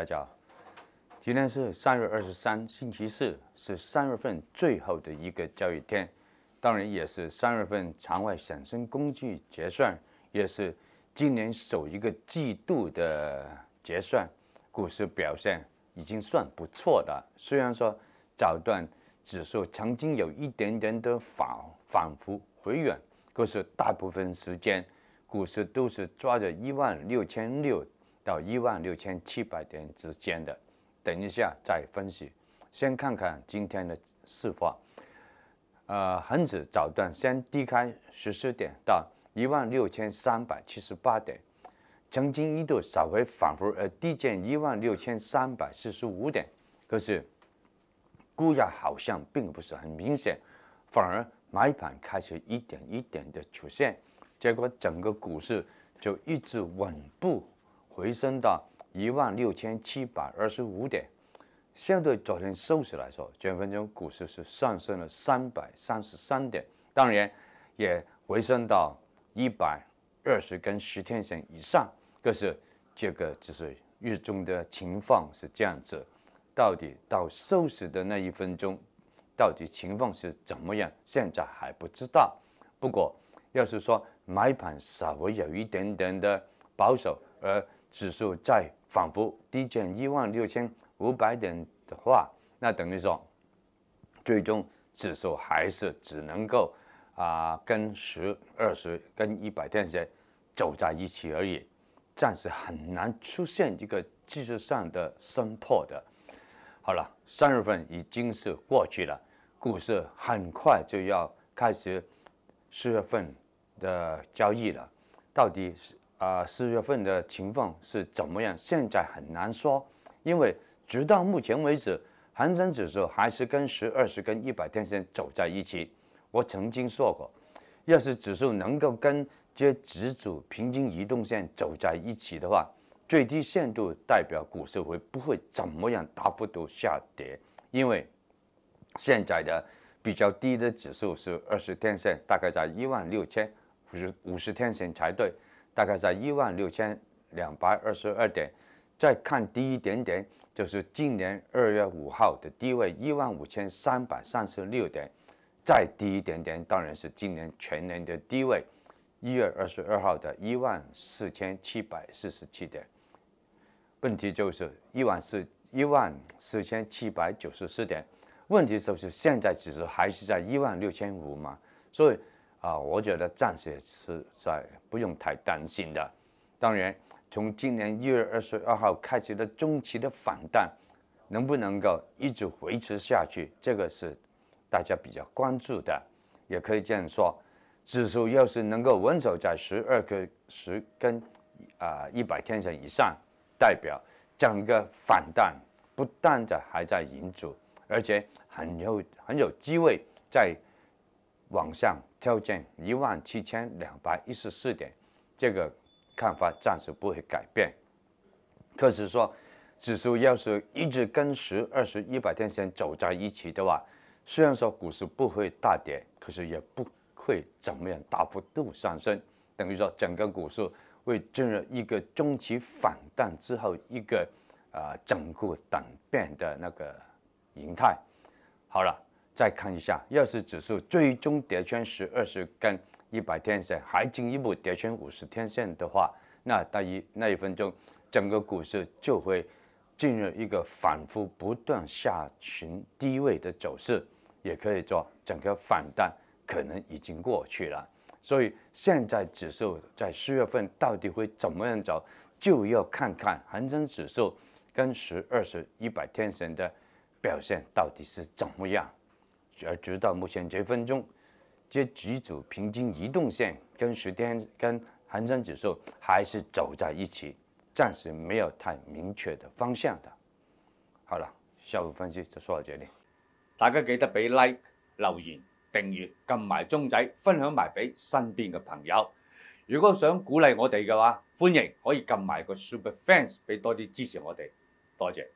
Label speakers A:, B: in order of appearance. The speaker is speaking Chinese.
A: 大家好，今天是三月二十三，星期四，是三月份最后的一个交易天，当然也是三月份场外衍生工具结算，也是今年首一个季度的结算。股市表现已经算不错的，虽然说早段指数曾经有一点点的反反复回软，可是大部分时间股市都是抓着一万六千六。到一万六千七百点之间的，等一下再分析。先看看今天的市况。呃，恒指早段先低开十四点到一万六千三百七十八点，曾经一度稍微反复而低见一万六千三百四十五点，可是股价好像并不是很明显，反而买盘开始一点一点的出现，结果整个股市就一直稳步。回升到一万六千七百二十五点，相对昨天收市来说，几分钟股市是上升了三百三十三点，当然也回升到一百二十根十天线以上。可是这个就是日中的情况是这样子，到底到收市的那一分钟，到底情况是怎么样？现在还不知道。不过要是说买盘稍微有一点点的保守，而指数再反复低见一万六千五百点的话，那等于说，最终指数还是只能够啊跟十二十跟一百天线走在一起而已，暂时很难出现一个技术上的升破的。好了，三月份已经是过去了，股市很快就要开始四月份的交易了，到底是？啊，四月份的情况是怎么样？现在很难说，因为直到目前为止，恒生指数还是跟十二十跟一百天线走在一起。我曾经说过，要是指数能够跟这几组平均移动线走在一起的话，最低限度代表股市会不会怎么样大幅度下跌？因为现在的比较低的指数是二十天线，大概在一万六千五十五十天线才对。大概在一万六千两百二十二点，再看低一点点，就是今年二月五号的低位一万五千三百三十六点，再低一点点，当然是今年全年的低位，一月二十二号的一万四千七百四十七点。问题就是一万四一万四千七百九十四点，问题就是现在其实还是在一万六千五嘛，所以。啊，我觉得暂时是在不用太担心的。当然，从今年一月二十二号开始的中期的反弹，能不能够一直维持下去，这个是大家比较关注的。也可以这样说，指数要是能够稳守在十二个十根啊一百天线以上，代表整个反弹不断的还在引阻，而且很有很有机会在。往上跳进一万七千两百一十四点，这个看法暂时不会改变。可是说，指数要是一直跟十二十、一百天线走在一起的话，虽然说股市不会大跌，可是也不会怎么样大幅度上升。等于说，整个股市会进入一个中期反弹之后一个啊，整个等变的那个形态。好了。再看一下，要是指数最终跌穿十二十根一百天线，还进一步跌穿五十天线的话，那大于那一分钟整个股市就会进入一个反复不断下行低位的走势，也可以做整个反弹可能已经过去了。所以现在指数在四月份到底会怎么样走，就要看看恒生指数跟十二十一百天线的表现到底是怎么样。而直到目前這分鐘，這幾組平均移動線跟十天跟恒生指數還是走在一起，暫時沒有太明確的方向的。好了，下午分析就说到这里，大家記得俾 like、留言、訂閱、撳埋鐘仔、分享埋俾身邊嘅朋友。如果想鼓勵我哋嘅話，歡迎可以撳埋個 super fans 俾多啲支持我哋，多謝。